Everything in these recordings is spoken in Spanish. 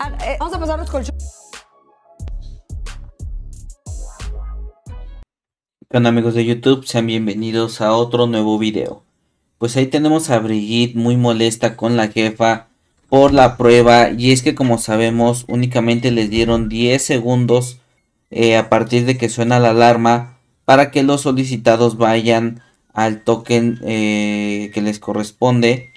Ah, eh. vamos a pasar los colchones. show. amigos de YouTube? Sean bienvenidos a otro nuevo video. Pues ahí tenemos a Brigitte muy molesta con la jefa por la prueba. Y es que como sabemos únicamente les dieron 10 segundos eh, a partir de que suena la alarma para que los solicitados vayan al token eh, que les corresponde.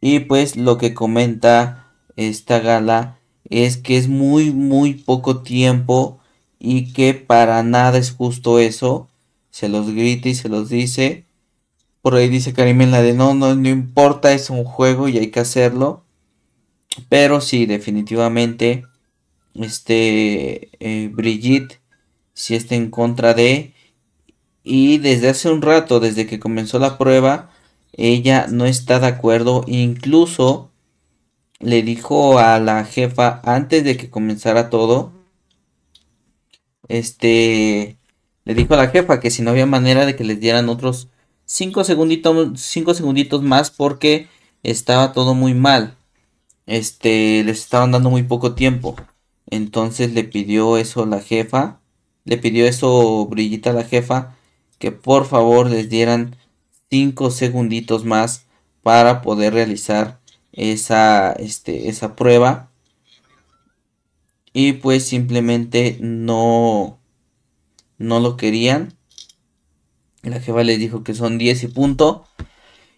Y pues lo que comenta esta gala es que es muy, muy poco tiempo y que para nada es justo eso. Se los grita y se los dice. Por ahí dice Karim la de no, no, no importa, es un juego y hay que hacerlo. Pero sí, definitivamente, este eh, Brigitte Si está en contra de. Y desde hace un rato, desde que comenzó la prueba, ella no está de acuerdo. Incluso le dijo a la jefa antes de que comenzara todo, este, le dijo a la jefa que si no había manera de que les dieran otros 5 segunditos, cinco segunditos más porque estaba todo muy mal. Este, les estaban dando muy poco tiempo. Entonces le pidió eso a la jefa, le pidió eso Brillita a la jefa, que por favor les dieran 5 segunditos más para poder realizar esa, este, esa prueba. Y pues simplemente no, no lo querían. La jefa les dijo que son 10 y punto.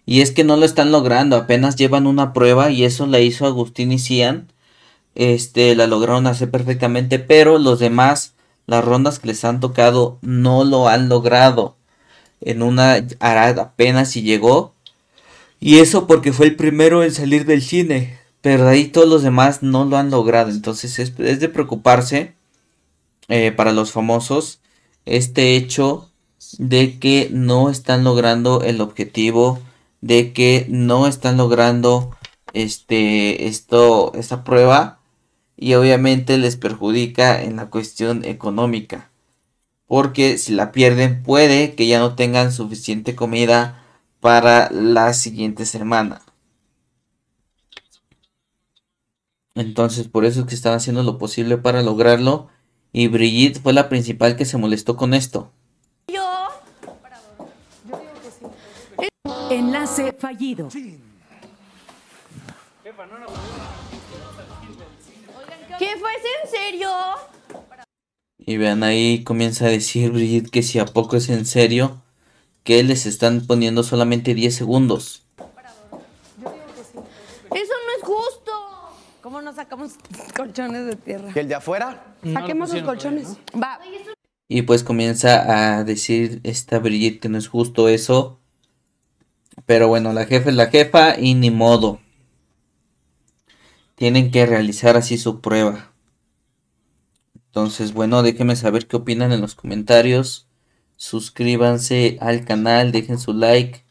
Y es que no lo están logrando, apenas llevan una prueba y eso la hizo Agustín y Cian. Este, la lograron hacer perfectamente, pero los demás, las rondas que les han tocado, no lo han logrado. En una, apenas si llegó y eso porque fue el primero en salir del cine. Pero ahí todos los demás no lo han logrado. Entonces es, de preocuparse eh, para los famosos este hecho de que no están logrando el objetivo, de que no están logrando este, esto, esta prueba y obviamente les perjudica en la cuestión económica. Porque si la pierden puede que ya no tengan suficiente comida para la siguiente semana. Entonces, por eso es que estaba haciendo lo posible para lograrlo. Y Brigitte fue la principal que se molestó con esto. Yo. Enlace fallido. ¿Qué fue? en serio? Y vean ahí comienza a decir Brigitte que si a poco es en serio que les están poniendo solamente 10 segundos. Eso no es justo. ¿Cómo no sacamos colchones de tierra? ¿Y el de afuera? Saquemos los colchones. Va. Y pues comienza a decir esta Brigitte no es justo eso. Pero bueno, la jefa es la jefa y ni modo. Tienen que realizar así su prueba. Entonces, bueno, déjenme saber qué opinan en los comentarios suscríbanse al canal, dejen su like,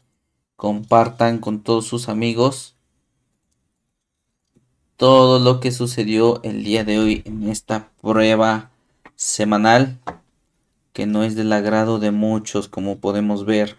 compartan con todos sus amigos todo lo que sucedió el día de hoy en esta prueba semanal que no es del agrado de muchos como podemos ver.